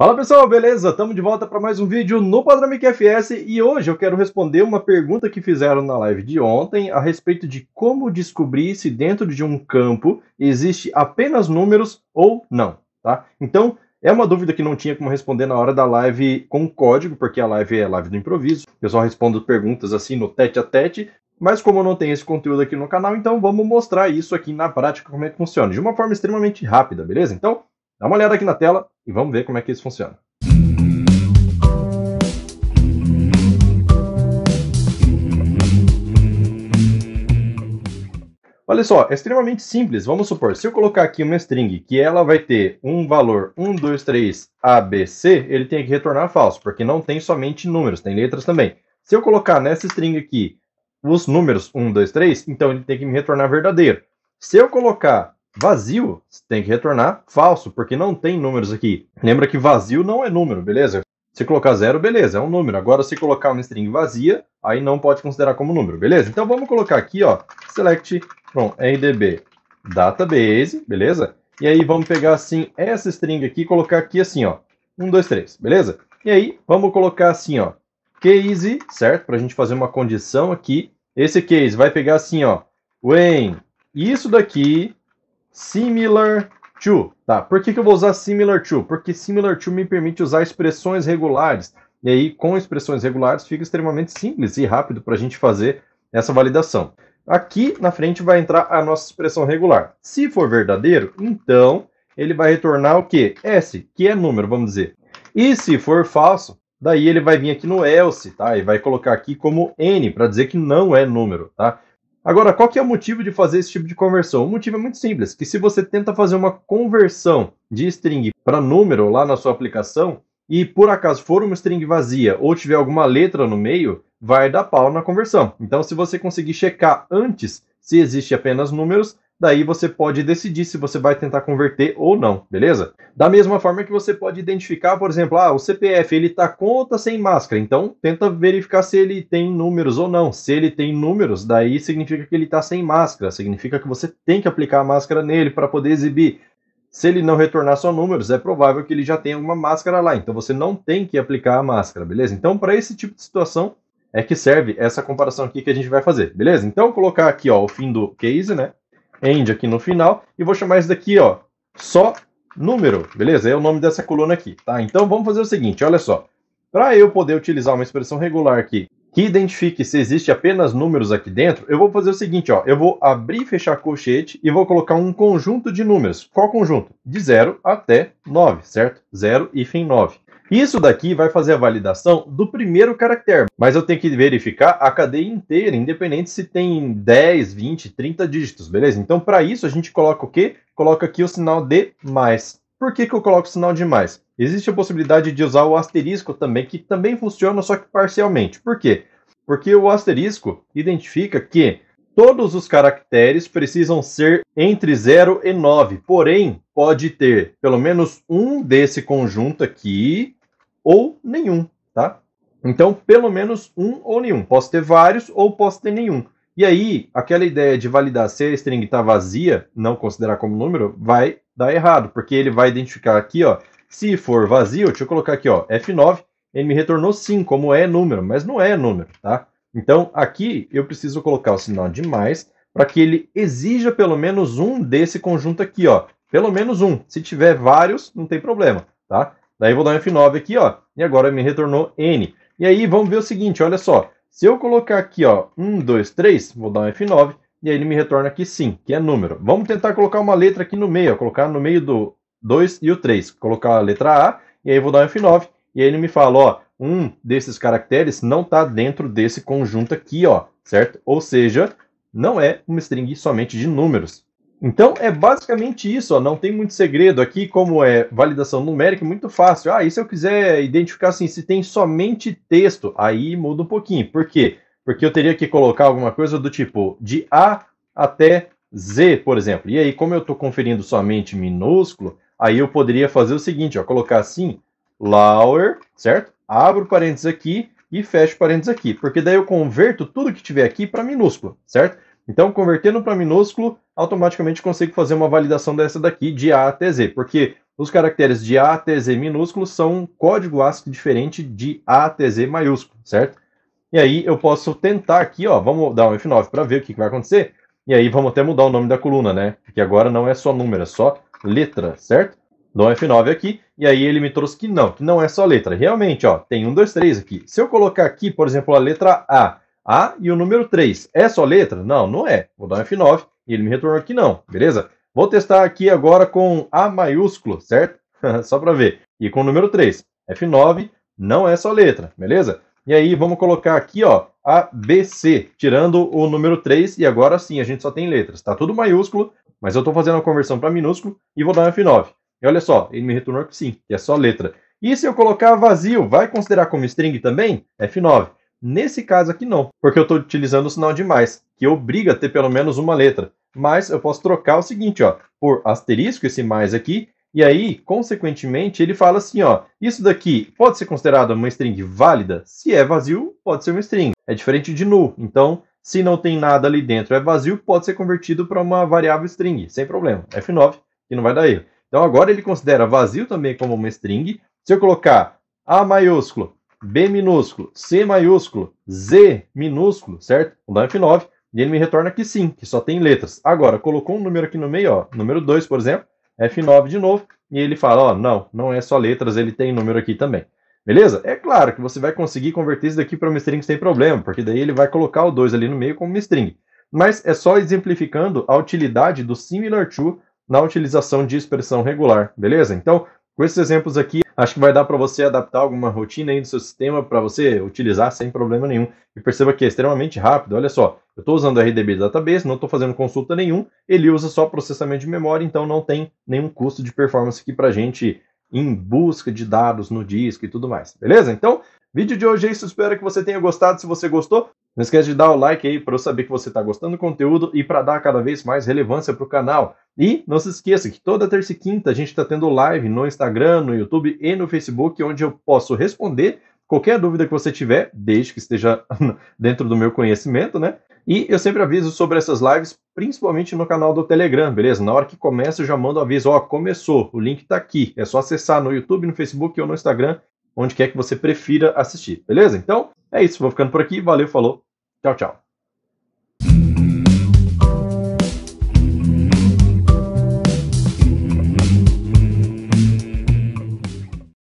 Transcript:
Fala pessoal, beleza? Estamos de volta para mais um vídeo no Padrão FS e hoje eu quero responder uma pergunta que fizeram na live de ontem a respeito de como descobrir se dentro de um campo existe apenas números ou não, tá? Então, é uma dúvida que não tinha como responder na hora da live com código, porque a live é live do improviso. Eu só respondo perguntas assim no tete a tete, mas como eu não tenho esse conteúdo aqui no canal, então vamos mostrar isso aqui na prática, como é que funciona, de uma forma extremamente rápida, beleza? Então, Dá uma olhada aqui na tela e vamos ver como é que isso funciona. Olha só, é extremamente simples. Vamos supor, se eu colocar aqui uma string que ela vai ter um valor 1, 2, 3, ABC, ele tem que retornar falso, porque não tem somente números, tem letras também. Se eu colocar nessa string aqui os números 1, 2, 3, então ele tem que me retornar verdadeiro. Se eu colocar vazio, tem que retornar falso, porque não tem números aqui. Lembra que vazio não é número, beleza? Se colocar zero, beleza, é um número. Agora, se colocar uma string vazia, aí não pode considerar como número, beleza? Então, vamos colocar aqui, ó, select from ndb database, beleza? E aí, vamos pegar, assim, essa string aqui e colocar aqui, assim, ó, 1, 2, 3, beleza? E aí, vamos colocar assim, ó, case, certo? Para a gente fazer uma condição aqui. Esse case vai pegar assim, ó, when isso daqui similar to. Tá, por que, que eu vou usar similar to? Porque similar to me permite usar expressões regulares. E aí, com expressões regulares, fica extremamente simples e rápido para a gente fazer essa validação. Aqui na frente vai entrar a nossa expressão regular. Se for verdadeiro, então ele vai retornar o que? S, que é número, vamos dizer. E se for falso, daí ele vai vir aqui no else, tá? E vai colocar aqui como N, para dizer que não é número, tá? Agora, qual que é o motivo de fazer esse tipo de conversão? O motivo é muito simples, que se você tenta fazer uma conversão de string para número lá na sua aplicação e por acaso for uma string vazia ou tiver alguma letra no meio, vai dar pau na conversão. Então, se você conseguir checar antes se existe apenas números, daí você pode decidir se você vai tentar converter ou não, beleza? Da mesma forma que você pode identificar, por exemplo, ah, o CPF ele tá com ou tá sem máscara, então tenta verificar se ele tem números ou não. Se ele tem números, daí significa que ele tá sem máscara, significa que você tem que aplicar a máscara nele para poder exibir. Se ele não retornar só números, é provável que ele já tenha uma máscara lá, então você não tem que aplicar a máscara, beleza? Então, para esse tipo de situação, é que serve essa comparação aqui que a gente vai fazer, beleza? Então, colocar aqui ó, o fim do case, né? end aqui no final, e vou chamar isso daqui, ó, só número, beleza? É o nome dessa coluna aqui, tá? Então vamos fazer o seguinte, olha só. Para eu poder utilizar uma expressão regular aqui que identifique se existe apenas números aqui dentro, eu vou fazer o seguinte, ó, eu vou abrir e fechar colchete e vou colocar um conjunto de números. Qual conjunto? De 0 até 9, certo? 0 e fim 9. Isso daqui vai fazer a validação do primeiro caractere, mas eu tenho que verificar a cadeia inteira, independente se tem 10, 20, 30 dígitos, beleza? Então, para isso, a gente coloca o quê? Coloca aqui o sinal de mais. Por que, que eu coloco o sinal de mais? Existe a possibilidade de usar o asterisco também, que também funciona, só que parcialmente. Por quê? Porque o asterisco identifica que todos os caracteres precisam ser entre 0 e 9, porém, pode ter pelo menos um desse conjunto aqui ou nenhum, tá? Então, pelo menos um ou nenhum. Posso ter vários ou posso ter nenhum. E aí, aquela ideia de validar se a string está vazia, não considerar como número, vai dar errado, porque ele vai identificar aqui, ó, se for vazio, deixa eu colocar aqui, ó, F9, ele me retornou sim, como é número, mas não é número, tá? Então, aqui eu preciso colocar o sinal de mais para que ele exija pelo menos um desse conjunto aqui, ó. Pelo menos um. Se tiver vários, não tem problema, tá? Daí vou dar um F9 aqui, ó, e agora me retornou N. E aí vamos ver o seguinte, olha só. Se eu colocar aqui, ó, 1, 2, 3, vou dar um F9, e aí ele me retorna aqui sim, que é número. Vamos tentar colocar uma letra aqui no meio, ó, colocar no meio do 2 e o 3. Colocar a letra A, e aí vou dar um F9, e aí ele me fala, ó, um desses caracteres não está dentro desse conjunto aqui, ó, certo? Ou seja, não é uma string somente de números, então é basicamente isso, ó, não tem muito segredo aqui, como é validação numérica, é muito fácil. Ah, e se eu quiser identificar assim, se tem somente texto, aí muda um pouquinho. Por quê? Porque eu teria que colocar alguma coisa do tipo de A até Z, por exemplo. E aí, como eu estou conferindo somente minúsculo, aí eu poderia fazer o seguinte, ó, colocar assim, lower, certo? Abro parênteses aqui e fecho parênteses aqui, porque daí eu converto tudo que tiver aqui para minúsculo, certo? Então, convertendo para minúsculo, automaticamente consigo fazer uma validação dessa daqui de A até Z, porque os caracteres de A até Z minúsculo são um código ASCII diferente de A até Z maiúsculo, certo? E aí eu posso tentar aqui, ó, vamos dar um F9 para ver o que, que vai acontecer. E aí vamos até mudar o nome da coluna, né? Porque agora não é só número, é só letra, certo? Dou um F9 aqui, e aí ele me trouxe que não, que não é só letra. Realmente, ó, tem um, dois, três aqui. Se eu colocar aqui, por exemplo, a letra A, a e o número 3. É só letra? Não, não é. Vou dar um F9 e ele me retornou que não, beleza? Vou testar aqui agora com A maiúsculo, certo? só para ver. E com o número 3. F9 não é só letra, beleza? E aí vamos colocar aqui, ó, ABC, tirando o número 3 e agora sim a gente só tem letras. Está tudo maiúsculo, mas eu estou fazendo a conversão para minúsculo e vou dar um F9. E olha só, ele me retornou que sim, que é só letra. E se eu colocar vazio, vai considerar como string também? F9. Nesse caso aqui não, porque eu estou utilizando o sinal de mais, que obriga a ter pelo menos uma letra. Mas eu posso trocar o seguinte, ó, por asterisco esse mais aqui, e aí, consequentemente, ele fala assim, ó, isso daqui pode ser considerado uma string válida? Se é vazio, pode ser uma string. É diferente de null. Então, se não tem nada ali dentro, é vazio, pode ser convertido para uma variável string, sem problema. F9, que não vai dar erro. Então, agora ele considera vazio também como uma string. Se eu colocar A maiúsculo B minúsculo, C maiúsculo, Z minúsculo, certo? Vou dar F9 e ele me retorna que sim, que só tem letras. Agora, colocou um número aqui no meio, ó, número 2, por exemplo, F9 de novo, e ele fala, ó, não, não é só letras, ele tem número aqui também. Beleza? É claro que você vai conseguir converter isso daqui para uma string sem problema, porque daí ele vai colocar o 2 ali no meio como uma string. Mas é só exemplificando a utilidade do similar to na utilização de expressão regular, beleza? Então, com esses exemplos aqui, Acho que vai dar para você adaptar alguma rotina aí no seu sistema para você utilizar sem problema nenhum. E perceba que é extremamente rápido. Olha só, eu estou usando RDB Database, não estou fazendo consulta nenhum. Ele usa só processamento de memória, então não tem nenhum custo de performance aqui para gente em busca de dados no disco e tudo mais. Beleza? Então, vídeo de hoje é isso. Espero que você tenha gostado. Se você gostou, não esquece de dar o like aí para eu saber que você está gostando do conteúdo e para dar cada vez mais relevância para o canal. E não se esqueça que toda terça e quinta a gente está tendo live no Instagram, no YouTube e no Facebook, onde eu posso responder qualquer dúvida que você tiver, desde que esteja dentro do meu conhecimento, né? E eu sempre aviso sobre essas lives, principalmente no canal do Telegram, beleza? Na hora que começa, eu já mando aviso, ó, oh, começou, o link está aqui. É só acessar no YouTube, no Facebook ou no Instagram, onde quer que você prefira assistir, beleza? Então, é isso, vou ficando por aqui, valeu, falou! Tchau, tchau.